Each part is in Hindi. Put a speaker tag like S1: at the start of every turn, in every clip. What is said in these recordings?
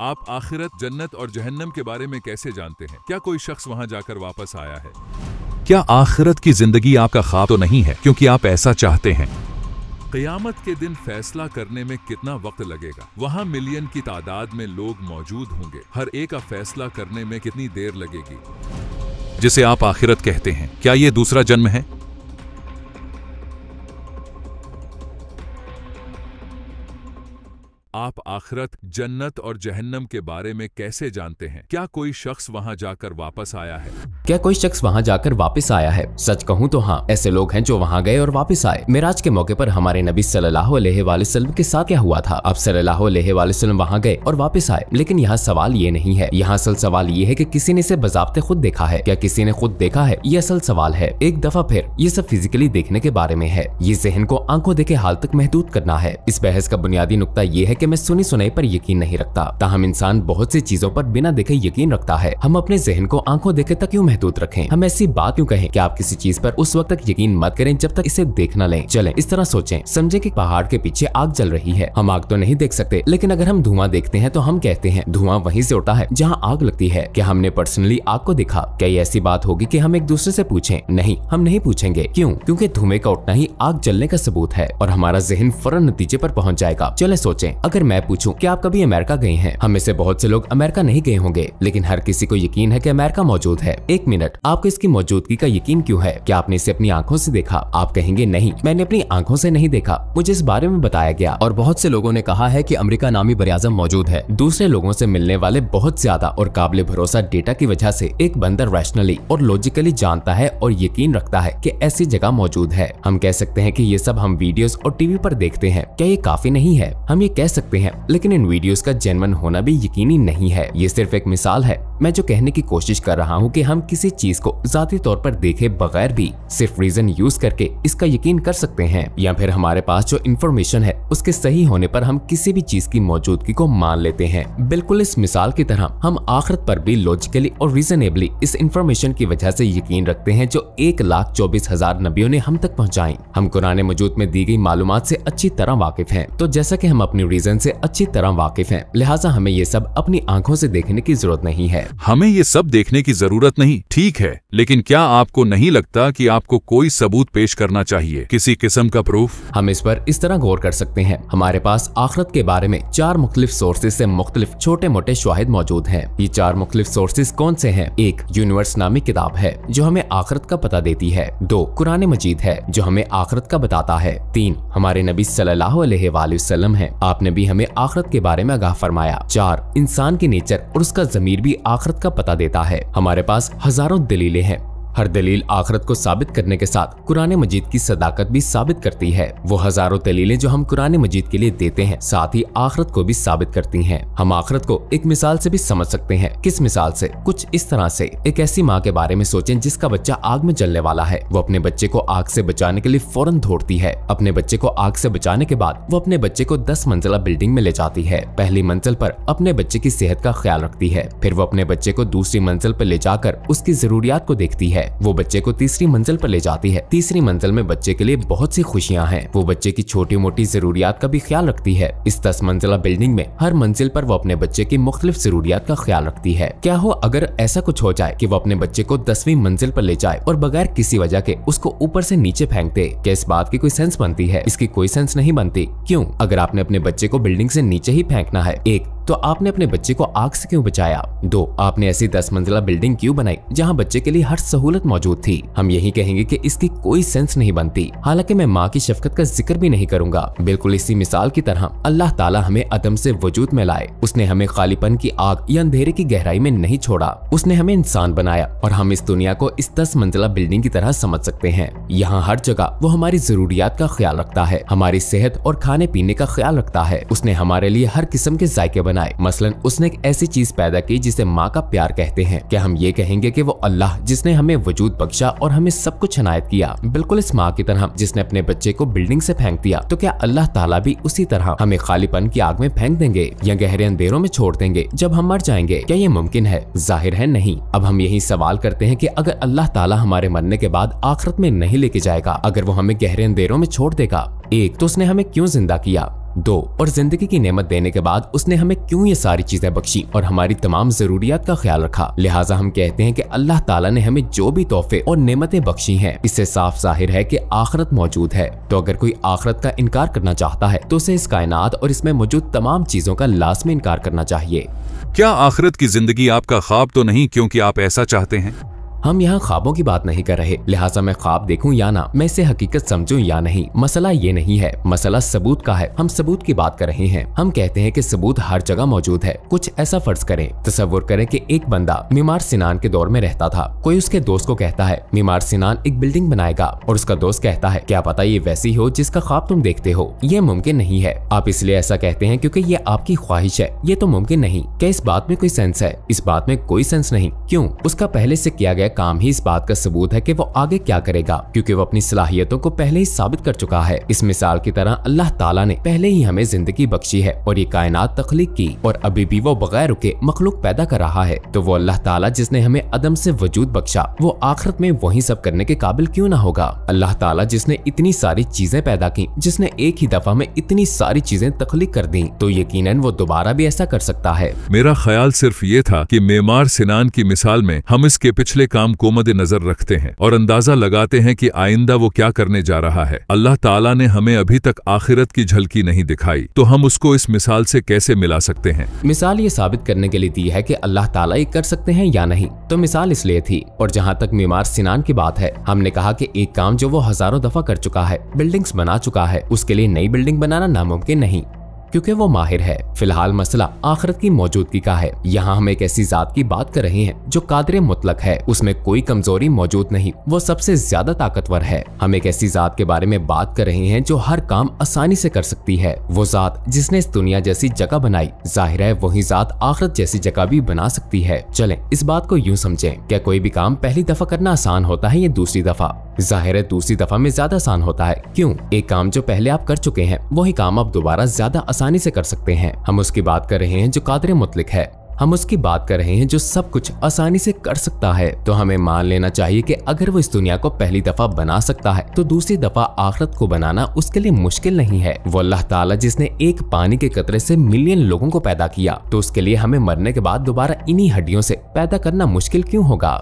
S1: आप आखिरत जन्नत और जहन्नम के बारे में कैसे जानते हैं क्या कोई शख्स वहां जाकर वापस आया है क्या आखिरत की जिंदगी आपका ख्वाब तो नहीं है क्योंकि आप ऐसा चाहते हैं क़यामत के दिन फैसला करने में कितना वक्त लगेगा वहाँ मिलियन की तादाद में लोग मौजूद होंगे हर एक का फैसला करने में कितनी देर लगेगी जिसे आप आखिरत कहते हैं क्या ये दूसरा जन्म है आप आखरत जन्नत और जहन्नम के बारे में कैसे जानते हैं क्या कोई शख्स वहाँ जाकर वापस आया है
S2: क्या कोई शख्स वहाँ जाकर वापस आया है सच कहूँ तो हाँ ऐसे लोग हैं जो वहाँ गए और वापस आए मेराज के मौके पर हमारे नबी सल्लल्लाहु अलैहि वसल्लम के साथ क्या हुआ था आप सल्लल्लाहु अलैहि वसल्लम गए और वापस आए लेकिन यहाँ सवाल ये नहीं है यहाँ असल सवाल ये है की कि किसी ने इसे बजाबते खुद देखा है क्या किसी ने खुद देखा है ये असल सवाल है एक दफा फिर ये सब फिजिकली देखने के बारे में है ये जहन को आंखों देखे हाल तक महदूद करना है इस बहस का बुनियादी नुकता ये है कि मैं सुनी सुनाई पर यकीन नहीं रखता ताहम इंसान बहुत सी चीजों पर बिना देखे यकीन रखता है हम अपने जहन को आंखों देखे तक क्यों महदूद रखें हम ऐसी बात क्यों कहें कि आप किसी चीज पर उस वक्त तक यकीन मत करें जब तक इसे देख न लें चले इस तरह सोचें समझे कि पहाड़ के पीछे आग जल रही है हम आग तो नहीं देख सकते लेकिन अगर हम धुआं देखते हैं तो हम कहते हैं धुआं वहीं से उठा है जहाँ आग लगती है क्या हमने पर्सनली आग को देखा क्या ऐसी बात होगी कि हम एक दूसरे से पूछें नहीं हम नहीं पूछेंगे क्यों क्योंकि धुएं का उठना ही आग जलने का सबूत है और हमारा जहन फौरन नतीजे पर पहुंच जाएगा चले सोचें अगर मैं पूछूं कि आप कभी अमेरिका गए हैं हम से बहुत से लोग अमेरिका नहीं गए होंगे लेकिन हर किसी को यकीन है की अमेरिका मौजूद है एक मिनट आपको इसकी मौजूदगी का यकीन क्यूँ है क्या आपने इसे अपनी आंखों ऐसी देखा आप कहेंगे नहीं मैंने अपनी आंखों ऐसी नहीं देखा मुझे इस बारे में बताया गया और बहुत से लोगों ने कहा है की अमरीका नामी बरियाजम मौजूद है दूसरे लोगों ऐसी मिलने वाले बहुत ज्यादा और काबिल भरोसा डेटा की वजह ऐसी एक बंदर रैशनली और लॉजिकली जानता है और यकीन रखता है की ऐसी जगह मौजूद है हम कह सकते हैं की ये सब हम वीडियो और टीवी आरोप देखते हैं क्या ये काफी नहीं है हम ये कह सकते सकते हैं लेकिन इन वीडियोस का जेनवन होना भी यकीनी नहीं है ये सिर्फ एक मिसाल है मैं जो कहने की कोशिश कर रहा हूँ कि हम किसी चीज को जाती तौर पर देखे बगैर भी सिर्फ रीजन यूज करके इसका यकीन कर सकते हैं या फिर हमारे पास जो इन्फॉर्मेशन है उसके सही होने पर हम किसी भी चीज की मौजूदगी को मान लेते हैं बिल्कुल इस मिसाल की तरह हम आखिरत पर भी लॉजिकली और रीजनेबली इस इन्फॉर्मेशन की वजह ऐसी यकीन रखते हैं जो एक लाख चौबीस हजार नबियों ने हम तक पहुँचाई हम कुरान मौजूद में दी गई मालूम ऐसी अच्छी तरह वाकिफ है तो जैसा की हम अपनी रीजन विजन से अच्छी तरह वाकिफ हैं लिहाजा हमें ये सब अपनी आंखों से देखने की जरूरत नहीं है
S1: हमें ये सब देखने की जरूरत नहीं ठीक है लेकिन क्या आपको नहीं लगता कि आपको कोई सबूत पेश करना चाहिए किसी किस्म का प्रूफ हम इस
S2: पर इस तरह गौर कर सकते हैं हमारे पास आखरत के बारे में चार मुख्तलिफ सोर्सेज ऐसी मुख्तलिफ छोटे मोटे शाहिद मौजूद है ये चार मुख्तलिफ सोर्सेज कौन से है एक यूनिवर्स नामी किताब है जो हमें आखरत का पता देती है दो कुरान मजीद है जो हमें आखरत का बताता है तीन हमारे नबी सल्लल्लाहु अलैहि वसल्लम है आप नबी भी हमें आखरत के बारे में आगाह फरमाया चार इंसान के नेचर और उसका जमीर भी आखरत का पता देता है हमारे पास हजारों दलीलें हैं हर दलील आखरत को साबित करने के साथ कुरान मजीद की सदाकत भी साबित करती है वो हजारों दलीलें जो हम कुरान मजीद के लिए देते हैं साथ ही आखरत को भी साबित करती हैं हम आखरत को एक मिसाल से भी समझ सकते हैं किस मिसाल से कुछ इस तरह से एक ऐसी माँ के बारे में सोचें जिसका बच्चा आग में जलने वाला है वो अपने बच्चे को आग से बचाने के लिए फौरन दौड़ती है अपने बच्चे को आग से बचाने के बाद वो अपने बच्चे को दस मंजिला बिल्डिंग में ले जाती है पहली मंजिल पर अपने बच्चे की सेहत का ख्याल रखती है फिर वो अपने बच्चे को दूसरी मंजिल पर ले जाकर उसकी जरूरियात को देखती है है वो बच्चे को तीसरी मंजिल पर ले जाती है तीसरी मंजिल में बच्चे के लिए बहुत सी खुशियाँ हैं वो बच्चे की छोटी मोटी जरूरियात का भी ख्याल रखती है इस दस मंजिला बिल्डिंग में हर मंजिल पर वो अपने बच्चे की मुख्तलिफ जरूरियात का ख्याल रखती है क्या हो अगर ऐसा कुछ हो जाए की वो अपने बच्चे को दसवीं मंजिल पर ले जाए और बगैर किसी वजह के उसको ऊपर ऐसी नीचे फेंक दे क्या इस बात की कोई सेंस बनती है इसकी कोई सेंस नहीं बनती क्यूँ अगर आपने अपने बच्चे को बिल्डिंग ऐसी नीचे ही फेंकना है एक तो आपने अपने बच्चे को आग से क्यों बचाया दो आपने ऐसी दस मंजिला बिल्डिंग क्यों बनाई जहाँ बच्चे के लिए हर सहूलत मौजूद थी हम यही कहेंगे की इसकी कोई सेंस नहीं बनती हालांकि मैं माँ की शफकत का जिक्र भी नहीं करूँगा बिल्कुल इसी मिसाल की तरह अल्लाह ताला हमें अदम से वजूद में लाए उसने हमें खालीपन की आग या अंधेरे की गहराई में नहीं छोड़ा उसने हमें इंसान बनाया और हम इस दुनिया को इस दस मंजिला बिल्डिंग की तरह समझ सकते हैं यहाँ हर जगह वो हमारी जरूरियात का ख्याल रखता है हमारी सेहत और खाने पीने का ख्याल रखता है उसने हमारे लिए हर किस्म के जायके बनाए मसलन उसने एक ऐसी चीज पैदा की जिसे माँ का प्यार कहते हैं क्या हम ये कहेंगे कि वो अल्लाह जिसने हमें वजूद बख्शा और हमें सब कुछ अनायत किया बिल्कुल इस माँ की तरह जिसने अपने बच्चे को बिल्डिंग ऐसी फेंक दिया तो क्या अल्लाह ताला भी उसी तरह हमें खालीपन की आग में फेंक देंगे या गहरे अंधेरों में छोड़ देंगे जब हम मर जाएंगे क्या ये मुमकिन है जाहिर है नहीं अब हम यही सवाल करते हैं की अगर अल्लाह ताला हमारे मरने के बाद आखिरत में नहीं लेके जाएगा अगर वो हमें गहरे अंधेरों में छोड़ देगा एक तो उसने हमें क्यों जिंदा किया दो और जिंदगी की नेमत देने के बाद उसने हमें क्यों ये सारी चीजें बख्शी और हमारी तमाम जरूरियात का ख्याल रखा लिहाजा हम कहते हैं कि अल्लाह ताला ने हमें जो भी तोहफे और नेमतें बख्शी हैं इससे साफ जाहिर है कि आखरत मौजूद है तो अगर कोई आखरत का इनकार करना चाहता है तो उसे इस कायनात और इसमें मौजूद तमाम चीजों का लाजमी इनकार करना चाहिए
S1: क्या आखरत की जिंदगी आपका ख्वाब तो नहीं क्योंकि आप ऐसा चाहते हैं
S2: हम यहाँ ख्वाबों की बात नहीं कर रहे लिहाजा मैं ख्वाब देखूँ या ना मैं इसे हकीकत समझूँ या नहीं मसला ये नहीं है मसला सबूत का है हम सबूत की बात कर रहे हैं हम कहते हैं की सबूत हर जगह मौजूद है कुछ ऐसा फर्ज करें तस्वुर करें की एक बंदा मीमार सिनान के दौर में रहता था कोई उसके दोस्त को कहता है मीमार सिनान एक बिल्डिंग बनाएगा और उसका दोस्त कहता है क्या पता ये वैसी हो जिसका ख्वाब तुम देखते हो ये मुमकिन नहीं है आप इसलिए ऐसा कहते हैं क्योंकि ये आपकी ख्वाहिश है ये तो मुमकिन नहीं क्या इस बात में कोई सेंस है इस बात में कोई सेंस नहीं क्यों उसका पहले से किया गया काम ही इस बात का सबूत है कि वो आगे क्या करेगा क्योंकि वो अपनी सलाहियतों को पहले ही साबित कर चुका है इस मिसाल की तरह अल्लाह ताला ने पहले ही हमें जिंदगी बख्शी है और ये कायनात तख्लीक की और अभी भी वो बगैर रुके मखलूक पैदा कर रहा है तो वो अल्लाह ताला जिसने हमें अदम से वजूद बख्शा वो आखिरत में वही सब करने के काबिल क्यों ना होगा अल्लाह ताला जिसने इतनी सारी चीजें पैदा की जिसने एक ही दफा में इतनी सारी चीजें तख्लीक कर दी तो यकीन वो दोबारा भी ऐसा कर सकता है
S1: मेरा ख्याल सिर्फ ये था की मेमार सिनान की मिसाल में हम इसके पिछले काम इस्लाम को नजर रखते हैं और अंदाजा लगाते हैं कि आइंदा वो क्या करने जा रहा है अल्लाह ताला ने हमें अभी तक आखिरत की झलकी नहीं दिखाई तो हम उसको इस मिसाल से कैसे मिला सकते हैं मिसाल ये साबित
S2: करने के लिए दी है कि अल्लाह ताला ये कर सकते हैं या नहीं तो मिसाल इसलिए थी और जहाँ तक मीमार सिनान की बात है हमने कहा की एक काम जो वो हजारों दफा कर चुका है बिल्डिंग्स बना चुका है उसके लिए नई बिल्डिंग बनाना नामुमकिन नहीं क्योंकि वो माहिर है फिलहाल मसला आखिरत की मौजूदगी का है यहाँ हम एक ऐसी जात की बात कर रहे हैं जो कादर मुतलक है उसमें कोई कमजोरी मौजूद नहीं वो सबसे ज्यादा ताकतवर है हम एक ऐसी जात के बारे में बात कर रहे हैं जो हर काम आसानी से कर सकती है वो जात जिसने इस दुनिया जैसी जगह बनाई जाहिर है वही जात आखरत जैसी जगह भी बना सकती है चले इस बात को यूँ समझे क्या कोई भी काम पहली दफा करना आसान होता है या दूसरी दफा जाहिर है दूसरी दफा में ज्यादा आसान होता है क्यूँ एक काम जो पहले आप कर चुके हैं वही काम आप दोबारा ज्यादा आसानी से कर सकते हैं हम उसकी बात कर रहे हैं जो कादर मुतलिक है हम उसकी बात कर रहे हैं जो सब कुछ आसानी से कर सकता है तो हमें मान लेना चाहिए कि अगर वो इस दुनिया को पहली दफा बना सकता है तो दूसरी दफा आखरत को बनाना उसके लिए मुश्किल नहीं है वो अल्लाह ताला जिसने एक पानी के कतरे से मिलियन लोगों को पैदा किया तो उसके लिए हमें मरने के बाद दोबारा इन्हीं हड्डियों से पैदा करना मुश्किल क्यूँ होगा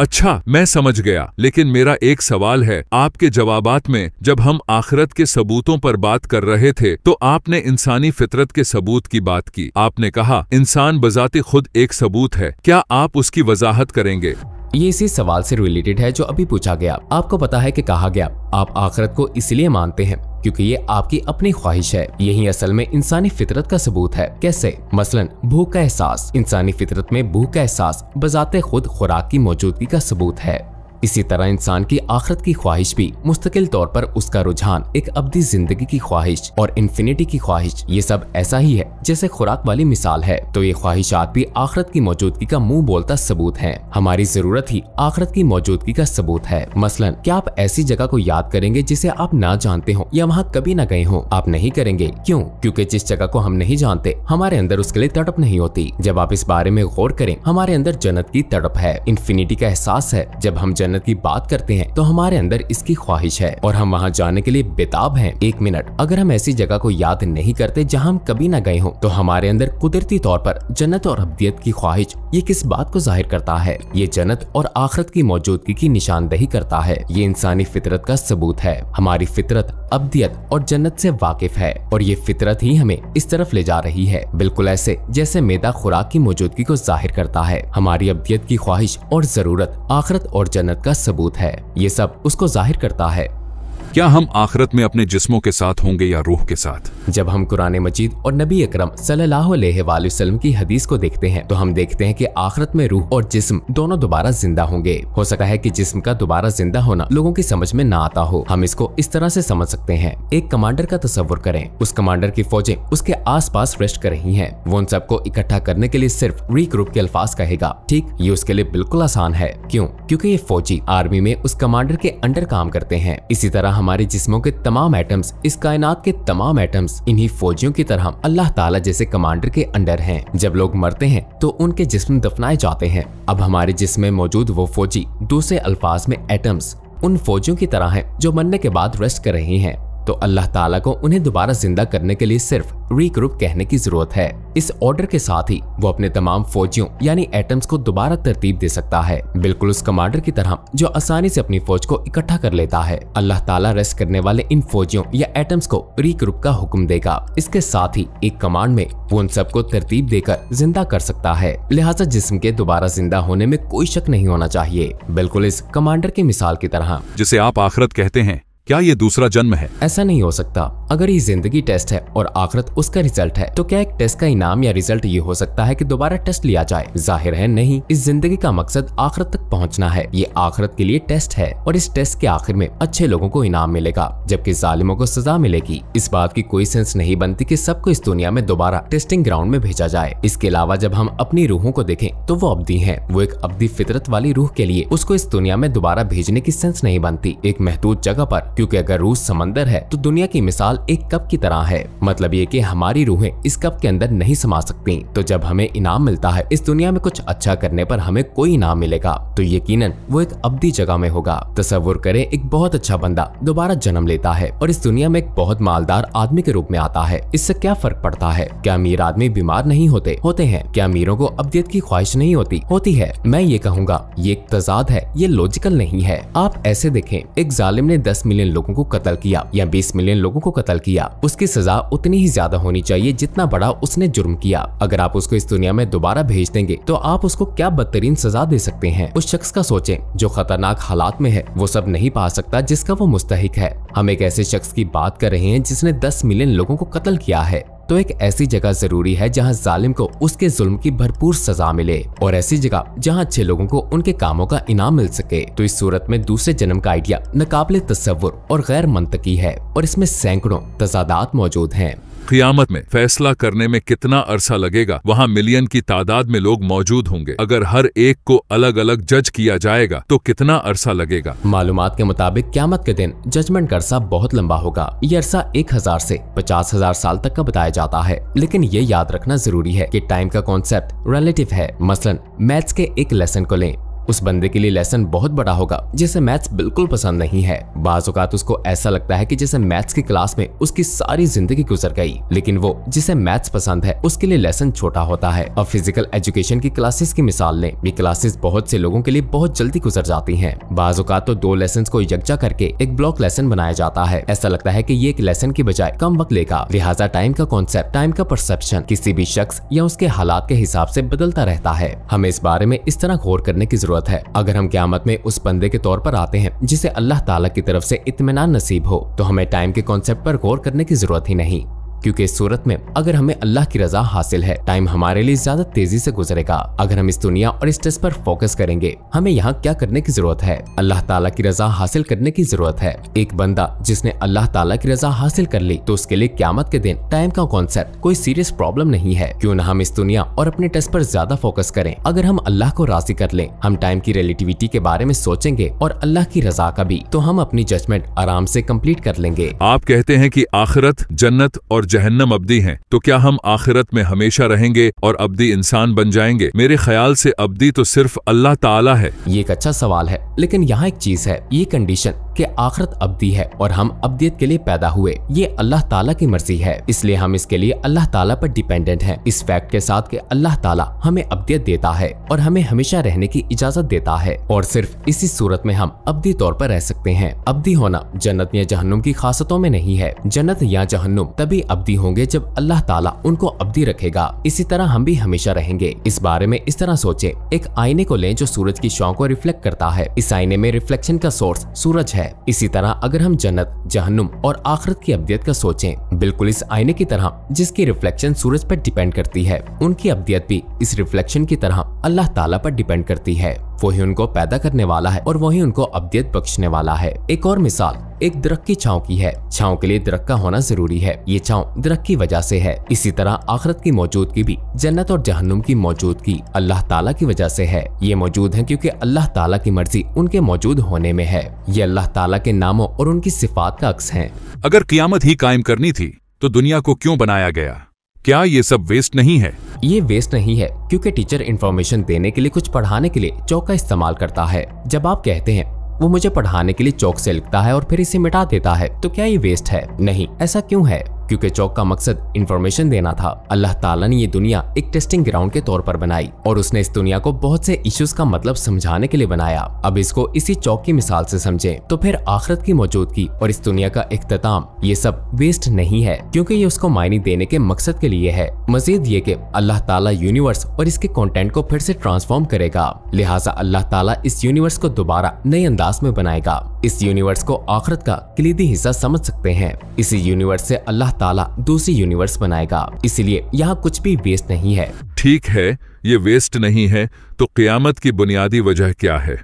S1: अच्छा मैं समझ गया लेकिन मेरा एक सवाल है आपके जवाब में जब हम आखिरत के सबूतों पर बात कर रहे थे तो आपने इंसानी फितरत के सबूत की बात की आपने कहा इंसान बजाते खुद एक सबूत है क्या आप उसकी वजाहत करेंगे ये इसी सवाल से
S2: रिलेटेड है जो अभी पूछा गया आपको पता है कि कहा गया आप आखरत को इसलिए मानते हैं क्योंकि ये आपकी अपनी ख्वाहिश है यही असल में इंसानी फितरत का सबूत है कैसे मसलन भूख का एहसास इंसानी फितरत में भूख का एहसास बजाते खुद खुराक की मौजूदगी का सबूत है इसी तरह इंसान की आखरत की ख्वाहिश भी मुस्तकिल तौर पर उसका रुझान एक अवधि जिंदगी की ख्वाहिश और इन्फिनिटी की ख्वाहिश ये सब ऐसा ही है जैसे खुराक वाली मिसाल है तो ये ख्वाहिशात भी आखरत की मौजूदगी का मुंह बोलता सबूत है हमारी जरूरत ही आखरत की मौजूदगी का सबूत है मसलन क्या आप ऐसी जगह को याद करेंगे जिसे आप ना जानते हो या वहाँ कभी ना गए हो आप नहीं करेंगे क्यों क्योंकि जिस जगह को हम नहीं जानते हमारे अंदर उसके लिए तड़प नहीं होती जब आप इस बारे में गौर करें हमारे अंदर जन्नत की तड़प है इन्फिनिटी का एहसास है जब हम जन्नत की बात करते हैं तो हमारे अंदर इसकी ख्वाहिश है और हम वहाँ जाने के लिए बेताब है एक मिनट अगर हम ऐसी जगह को याद नहीं करते जहाँ हम कभी न गए हों तो हमारे अंदर कुदरती तौर पर जन्नत और अब्दियत की ख्वाहिश ये किस बात को जाहिर करता है ये जन्नत और आखरत की मौजूदगी की निशानदही करता है ये इंसानी फितरत का सबूत है हमारी फितरत अब्दियत और जन्नत से वाकिफ है और ये फितरत ही हमें इस तरफ ले जा रही है बिल्कुल ऐसे जैसे मेदा खुराक की मौजूदगी को जाहिर करता है हमारी अब्दियत की ख्वाहिश और जरूरत आखरत और जन्नत का सबूत है ये सब उसको जाहिर करता है
S1: क्या हम आखरत में अपने जिस्मों के
S2: साथ होंगे या रूह के साथ जब हम कुरान मजीद और नबी अक्रम सलम की हदीस को देखते हैं तो हम देखते हैं की आखरत में रूह और जिस्म दोनों दोबारा जिंदा होंगे हो सकता है की जिस्म का दोबारा जिंदा होना लोगों की समझ में न आता हो हम इसको इस तरह ऐसी समझ सकते हैं एक कमांडर का तस्वुर करें उस कमांडर की फौजें उसके आस पास रेस्ट कर रही है वो उन सबको इकट्ठा करने के लिए सिर्फ रिक्रूप के अल्फाज कहेगा ठीक ये उसके लिए बिल्कुल आसान है क्यों क्योंकि ये फौजी आर्मी में उस कमांडर के अंडर काम करते हैं इसी तरह हम हमारे जिस्मों के तमाम एटम्स इस कायनात के तमाम एटम्स इन्हीं फौजियों की तरह अल्लाह ताला जैसे कमांडर के अंडर हैं जब लोग मरते हैं तो उनके जिस्म दफनाए जाते हैं अब हमारे जिस्म में मौजूद वो फौजी दूसरे अल्फाज में एटम्स उन फौजियों की तरह हैं जो मरने के बाद रेस्ट कर रहे हैं तो अल्लाह ताला को उन्हें दोबारा जिंदा करने के लिए सिर्फ रिक्रूप कहने की जरूरत है इस ऑर्डर के साथ ही वो अपने तमाम फौजियों यानी एटम्स को दोबारा तरतीब दे सकता है बिल्कुल उस कमांडर की तरह जो आसानी से अपनी फौज को इकट्ठा कर लेता है अल्लाह ताला रेस्ट करने वाले इन फौजियों या एटम्स को रिक्रूप का हुक्म देगा इसके साथ ही एक कमांड में वो उन सबको तरतीब देकर जिंदा कर सकता है लिहाजा जिसम के दोबारा जिंदा होने में कोई शक नहीं होना चाहिए बिल्कुल इस कमांडर की मिसाल की तरह
S1: जिसे आप आखरत कहते हैं क्या
S2: ये दूसरा जन्म है ऐसा नहीं हो सकता अगर ये जिंदगी टेस्ट है और आखिरत उसका रिजल्ट है तो क्या एक टेस्ट का इनाम या रिजल्ट ये हो सकता है कि दोबारा टेस्ट लिया जाए जाहिर है नहीं इस जिंदगी का मकसद आखिरत तक पहुंचना है ये आखिरत के लिए टेस्ट है और इस टेस्ट के आखिर में अच्छे लोगों को इनाम मिलेगा जबकि जालिमों को सजा मिलेगी इस बात की कोई सेंस नहीं बनती की सबको इस दुनिया में दोबारा टेस्टिंग ग्राउंड में भेजा जाए इसके अलावा जब हम अपनी रूहों को देखें तो वो अब्दी है वो एक अब्दी फितरत वाली रूह के लिए उसको इस दुनिया में दोबारा भेजने की सेंस नहीं बनती एक महदूद जगह आरोप क्योंकि अगर रूस समंदर है तो दुनिया की मिसाल एक कप की तरह है मतलब ये कि हमारी रूहें इस कप के अंदर नहीं समा सकती तो जब हमें इनाम मिलता है इस दुनिया में कुछ अच्छा करने पर हमें कोई इनाम मिलेगा तो यकीनन वो एक अबदी जगह में होगा तस्वुर करे एक बहुत अच्छा बंदा दोबारा जन्म लेता है और इस दुनिया में एक बहुत मालदार आदमी के रूप में आता है इससे क्या फर्क पड़ता है क्या अमीर आदमी बीमार नहीं होते होते हैं क्या अमीरों को अबदियत की ख्वाहिश नहीं होती होती है मैं ये कहूँगा ये एक तजाद है ये लॉजिकल नहीं है आप ऐसे देखें एक जालिम ने दस मिलियन मिलियन लोगों को कत्ल किया या बीस मिलियन लोगों को कत्ल किया उसकी सजा उतनी ही ज्यादा होनी चाहिए जितना बड़ा उसने जुर्म किया अगर आप उसको इस दुनिया में दोबारा भेज देंगे तो आप उसको क्या बदतरीन सजा दे सकते हैं उस शख्स का सोचे जो खतरनाक हालात में है वो सब नहीं पा सकता जिसका वो मुस्तक है हम एक ऐसे शख्स की बात कर रहे हैं जिसने दस मिलियन लोगों को कत्ल किया है तो एक ऐसी जगह जरूरी है जहाँ जालिम को उसके जुल्म की भरपूर सजा मिले और ऐसी जगह जहाँ अच्छे लोगों को उनके कामों का इनाम मिल सके तो इस सूरत में दूसरे जन्म का आइडिया नकाबले तस्वुर और गैर मंतकी है और इसमें सैकड़ों तजादात मौजूद हैं
S1: क़ियामत में फैसला करने में कितना अरसा लगेगा वहाँ मिलियन की तादाद में लोग मौजूद होंगे अगर हर एक को अलग अलग जज किया जाएगा तो कितना अरसा लगेगा मालूम के मुताबिक क्यामत के दिन जजमेंट का अरसा बहुत लंबा होगा ये अरसा
S2: एक हजार ऐसी पचास हजार साल तक का बताया जाता है लेकिन ये याद रखना जरूरी है की टाइम का कॉन्सेप्ट रिलेटिव है मसलन मैथ्स के एक लेसन को लें उस बंदे के लिए लेसन बहुत बड़ा होगा जिसे मैथ्स बिल्कुल पसंद नहीं है बाजात उसको ऐसा लगता है की जैसे मैथ्स की क्लास में उसकी सारी जिंदगी गुजर गई लेकिन वो जिसे मैथ्स पसंद है उसके लिए लेसन छोटा होता है और फिजिकल एजुकेशन की क्लासेस की मिसाल ने भी क्लासेस बहुत से लोगों के लिए बहुत जल्दी गुजर जाती है बाज तो दो लेसन को यकजा करके एक ब्लॉक लेसन बनाया जाता है ऐसा लगता है की ये एक लेसन की बजाय कम वक्त लेगा लिहाजा टाइम का कॉन्सेप्ट टाइम का परसेप्शन किसी भी शख्स या उसके हालात के हिसाब ऐसी बदलता रहता है हमें इस बारे में इस तरह गौर करने की जरूरत जरूरत है अगर हम क्यामत में उस बंदे के तौर पर आते हैं जिसे अल्लाह ताला की तरफ से इतमान नसीब हो तो हमें टाइम के कॉन्सेप्ट पर गौर करने की जरूरत ही नहीं क्योंकि इस सूरत में अगर हमें अल्लाह की रजा हासिल है टाइम हमारे लिए ज्यादा तेजी से गुजरेगा अगर हम इस दुनिया और स्ट्रेस पर फोकस करेंगे हमें यहाँ क्या करने की जरूरत है अल्लाह ताला की रजा हासिल करने की जरूरत है एक बंदा जिसने अल्लाह ताला की रजा हासिल कर ली तो उसके लिए क्यामत के दिन टाइम का कॉन्सेप्ट कोई सीरियस प्रॉब्लम नहीं है क्यूँ न हम इस दुनिया और अपने टेस्ट पर ज्यादा फोकस करें अगर हम अल्लाह को राजी कर ले हम टाइम की रिलेटिविटी के बारे में सोचेंगे और अल्लाह की रजा का भी तो हम अपनी जजमेंट आराम से कम्प्लीट कर लेंगे
S1: आप कहते हैं की आखिरत जन्नत और जन्नत जहन्नम अब्दी हैं तो क्या हम आखिरत में हमेशा रहेंगे और अब्दी इंसान बन जाएंगे मेरे ख्याल से अब्दी तो सिर्फ अल्लाह ताला है ये एक अच्छा सवाल है
S2: लेकिन यहाँ एक चीज है ये कंडीशन कि आखरत अब्दी है और हम अब्दियत के लिए पैदा हुए ये अल्लाह ताला की मर्जी है इसलिए हम इसके लिए अल्लाह ताला पर डिपेंडेंट हैं इस फैक्ट के साथ कि अल्लाह ताला हमें अब्दियत देता है और हमें हमेशा रहने की इजाजत देता है और सिर्फ इसी सूरत में हम अब्दी तौर पर रह सकते हैं अब्दी होना जन्नत या जहन्नुम की खासतों में नहीं है जन्नत या जहन्नुम तभी अब्दी होंगे जब अल्लाह ताला उनको अब्दी रखेगा इसी तरह हम भी हमेशा रहेंगे इस बारे में इस तरह सोचे एक आईने को लें जो सूरज की शौ को रिफ्लेक्ट करता है इस आईने में रिफ्लेक्शन का सोर्स सूरज है इसी तरह अगर हम जन्नत जहनुम और आखरत की अब्दियत का सोचे बिल्कुल इस आईने की तरह जिसकी रिफ्लेक्शन सूरज पर डिपेंड करती है उनकी अब्दियत भी इस रिफ्लेक्शन की तरह अल्लाह ताला पर डिपेंड करती है वही उनको पैदा करने वाला है और वही उनको अब्दियत बख्शने वाला है एक और मिसाल एक दरख की छाँव की है छाँव के लिए दरख का होना जरूरी है ये छाँव दरख की वजह से है इसी तरह आखरत की मौजूदगी भी जन्नत और जहन्नुम की मौजूदगी अल्लाह ताला की वजह से है ये मौजूद है क्योंकि अल्लाह ताला की मर्जी उनके मौजूद होने में है ये अल्लाह ताला के नामों और उनकी सिफात का अक्स है अगर क्यामत ही कायम करनी थी तो दुनिया को क्यों बनाया गया क्या ये सब वेस्ट नहीं है ये वेस्ट नहीं है क्योंकि टीचर इन्फॉर्मेशन देने के लिए कुछ पढ़ाने के लिए चौक का इस्तेमाल करता है जब आप कहते हैं वो मुझे पढ़ाने के लिए चौक से लिखता है और फिर इसे मिटा देता है तो क्या ये वेस्ट है नहीं ऐसा क्यों है क्योंकि चौक का मकसद इन्फॉर्मेशन देना था अल्लाह ताला ने ये दुनिया एक टेस्टिंग ग्राउंड के तौर पर बनाई और उसने इस दुनिया को बहुत से इश्यूज का मतलब समझाने के लिए बनाया अब इसको इसी चौक की मिसाल से समझे तो फिर आखरत की मौजूदगी और इस दुनिया का अख्ताम ये सब वेस्ट नहीं है क्यूँकी ये उसको मायने देने के मकसद के लिए है मजीद ये की अल्लाह ताला यूनिवर्स और इसके कॉन्टेंट को फिर ऐसी ट्रांसफॉर्म करेगा लिहाजा अल्लाह तला इस यूनिवर्स को दोबारा नए अंदाज में बनाएगा इस यूनिवर्स को आखरत का कलीदी हिस्सा समझ सकते हैं इसी यूनिवर्स से अल्लाह ताला दूसरी यूनिवर्स बनाएगा इसलिए यहाँ कुछ भी वेस्ट नहीं है
S1: ठीक है ये वेस्ट नहीं है तो क्यामत की बुनियादी वजह क्या है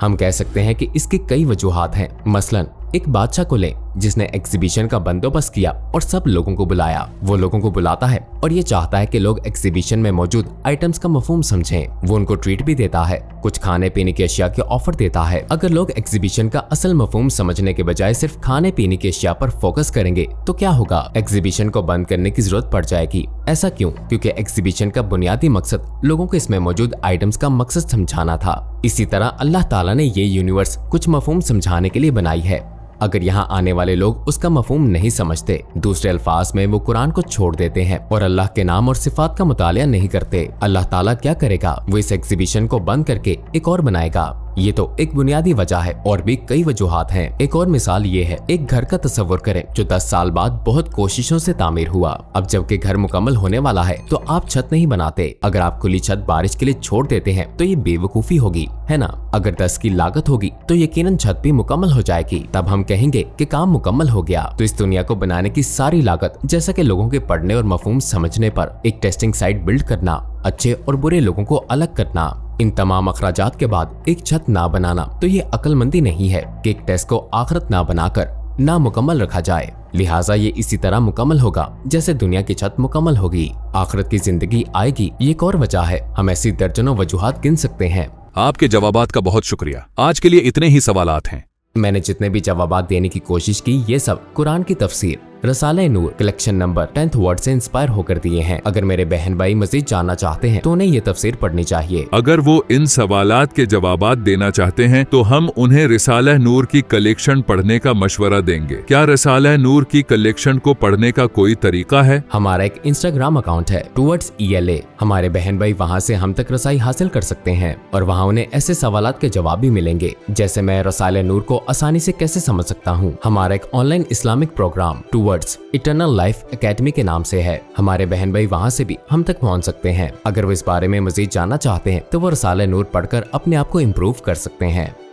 S1: हम कह सकते
S2: हैं कि इसकी कई वजूहत हैं मसलन एक बादशाह को लें जिसने एग्जीबिशन का बंदोबस्त किया और सब लोगों को बुलाया वो लोगों को बुलाता है और ये चाहता है कि लोग एग्जीबिशन में मौजूद आइटम्स का मफूम समझें वो उनको ट्रीट भी देता है कुछ खाने पीने की अशिया के ऑफर देता है अगर लोग एग्जीबिशन का असल मफूम समझने के बजाय सिर्फ खाने पीने की अशिया पर फोकस करेंगे तो क्या होगा एग्जीबिशन को बंद करने की जरूरत पड़ जाएगी ऐसा क्यूँ क्यूँकी एग्जीबिशन का बुनियादी मकसद लोगों को इसमें मौजूद आइटम्स का मकसद समझाना था इसी तरह अल्लाह ताला ने ये यूनिवर्स कुछ मफहम समझाने के लिए बनाई है अगर यहाँ आने वाले लोग उसका मफहम नहीं समझते दूसरे अल्फाज में वो कुरान को छोड़ देते हैं और अल्लाह के नाम और सिफात का मुताया नहीं करते अल्लाह ताला क्या करेगा वो इस एग्जीबिशन को बंद करके एक और बनाएगा ये तो एक बुनियादी वजह है और भी कई वजूहत है एक और मिसाल ये है एक घर का तस्वर करें जो दस साल बाद बहुत कोशिशों से तामीर हुआ अब जबकि घर मुकम्मल होने वाला है तो आप छत नहीं बनाते अगर आप खुली छत बारिश के लिए छोड़ देते हैं तो ये बेवकूफी होगी है ना अगर दस की लागत होगी तो यकीन छत भी मुकम्मल हो जाएगी तब हम कहेंगे की काम मुकम्मल हो गया तो इस दुनिया को बनाने की सारी लागत जैसा की लोगों के पढ़ने और मफहम समझने आरोप एक टेस्टिंग साइट बिल्ड करना अच्छे और बुरे लोगों को अलग करना इन तमाम अखराज के बाद एक छत ना बनाना तो ये अक्लमंदी नहीं है कि एक टेस्ट को आखरत ना बनाकर मुकम्मल रखा जाए लिहाजा ये इसी तरह मुकम्मल होगा जैसे दुनिया की छत मुकम्मल होगी आखरत की जिंदगी आएगी ये एक और वजह है हम ऐसी दर्जनों वजूहत गिन सकते हैं
S1: आपके जवाब का बहुत शुक्रिया आज के लिए इतने
S2: ही सवाल हैं मैंने जितने भी जवाब देने की कोशिश की ये सब कुरान की तफसीर रसाले नूर कलेक्शन नंबर टेंथ वर्ड से इंस्पायर होकर दिए हैं अगर मेरे बहन भाई मजीद जानना चाहते हैं तो उन्हें ये तफसीर पढ़नी चाहिए
S1: अगर वो इन सवाल के जवाब देना चाहते हैं तो हम उन्हें रसाला नूर की कलेक्शन पढ़ने का मशवरा देंगे क्या रसाले नूर की कलेक्शन को पढ़ने का कोई तरीका है हमारा एक इंस्टाग्राम अकाउंट है टूवर्ड्स ई e हमारे बहन
S2: भाई वहाँ ऐसी हम तक रसाई हासिल कर सकते हैं और वहाँ उन्हें ऐसे सवाल के जवाब भी मिलेंगे जैसे मैं रसाल नूर को आसानी ऐसी कैसे समझ सकता हूँ हमारा एक online Islamic programme towards eternal life academy के नाम से है हमारे बहन भाई वहाँ से भी हम तक पहुँच सकते हैं अगर वो इस बारे में मजीद जानना चाहते हैं तो वो रसाले नूर पढ़कर अपने आप को इम्प्रूव कर सकते हैं